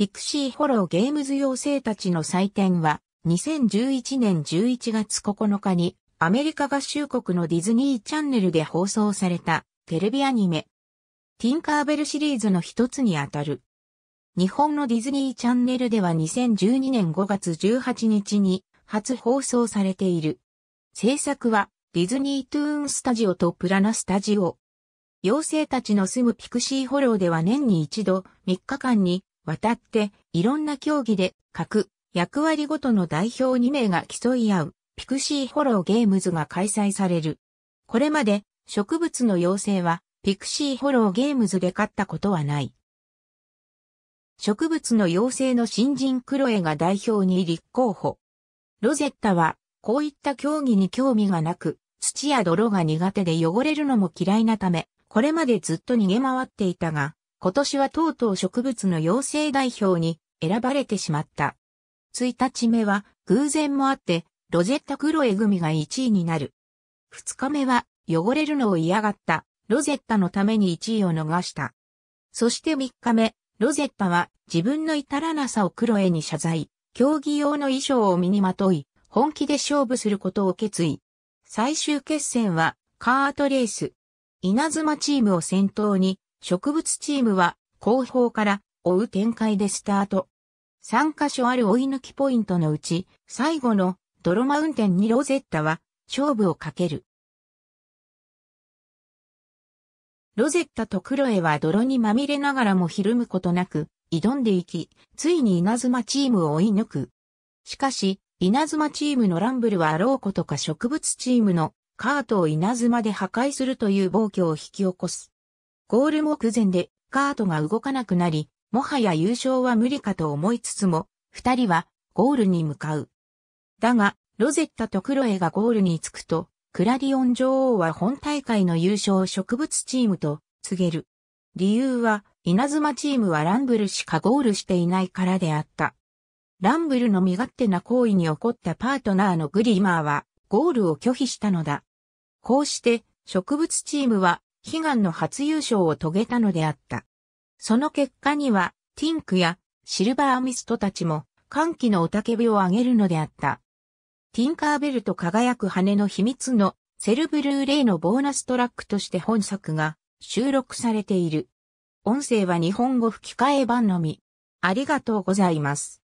ピクシーホローゲームズ妖精たちの祭典は、2011年11月9日に、アメリカ合衆国のディズニーチャンネルで放送された、テレビアニメ。ティンカーベルシリーズの一つにあたる。日本のディズニーチャンネルでは2012年5月18日に初放送されている。制作はディズニートゥーンスタジオとプラナスタジオ。妖精たちの住むピクシーホローでは年に一度3日間に渡って、いろんな競技で、各役割ごとの代表2名が競い合う、ピクシーホローゲームズが開催される。これまで、植物の妖精は、ピクシーホローゲームズで勝ったことはない。植物の妖精の新人クロエが代表に立候補。ロゼッタは、こういった競技に興味がなく、土や泥が苦手で汚れるのも嫌いなため、これまでずっと逃げ回っていたが、今年はとうとう植物の妖精代表に選ばれてしまった。1日目は偶然もあって、ロゼッタ黒え組が1位になる。2日目は汚れるのを嫌がったロゼッタのために1位を逃した。そして3日目、ロゼッタは自分の至らなさを黒えに謝罪、競技用の衣装を身にまとい、本気で勝負することを決意。最終決戦はカートレース。稲妻チームを先頭に植物チームは後方から追う展開でスタート。3カ所ある追い抜きポイントのうち、最後の泥マウンテンにロゼッタは勝負をかける。ロゼッタとクロエは泥にまみれながらもひるむことなく、挑んでいき、ついに稲妻チームを追い抜く。しかし、稲妻チームのランブルはあろうことか植物チームのカートを稲妻で破壊するという暴挙を引き起こす。ゴール目前でカートが動かなくなり、もはや優勝は無理かと思いつつも、二人はゴールに向かう。だが、ロゼッタとクロエがゴールに着くと、クラディオン女王は本大会の優勝を植物チームと告げる。理由は、稲妻チームはランブルしかゴールしていないからであった。ランブルの身勝手な行為に起こったパートナーのグリーマーは、ゴールを拒否したのだ。こうして、植物チームは悲願の初優勝を遂げたのであった。その結果には、ティンクやシルバーミストたちも、歓喜の雄たけびを上げるのであった。ティンカーベルと輝く羽の秘密のセルブルーレイのボーナストラックとして本作が収録されている。音声は日本語吹き替え版のみ。ありがとうございます。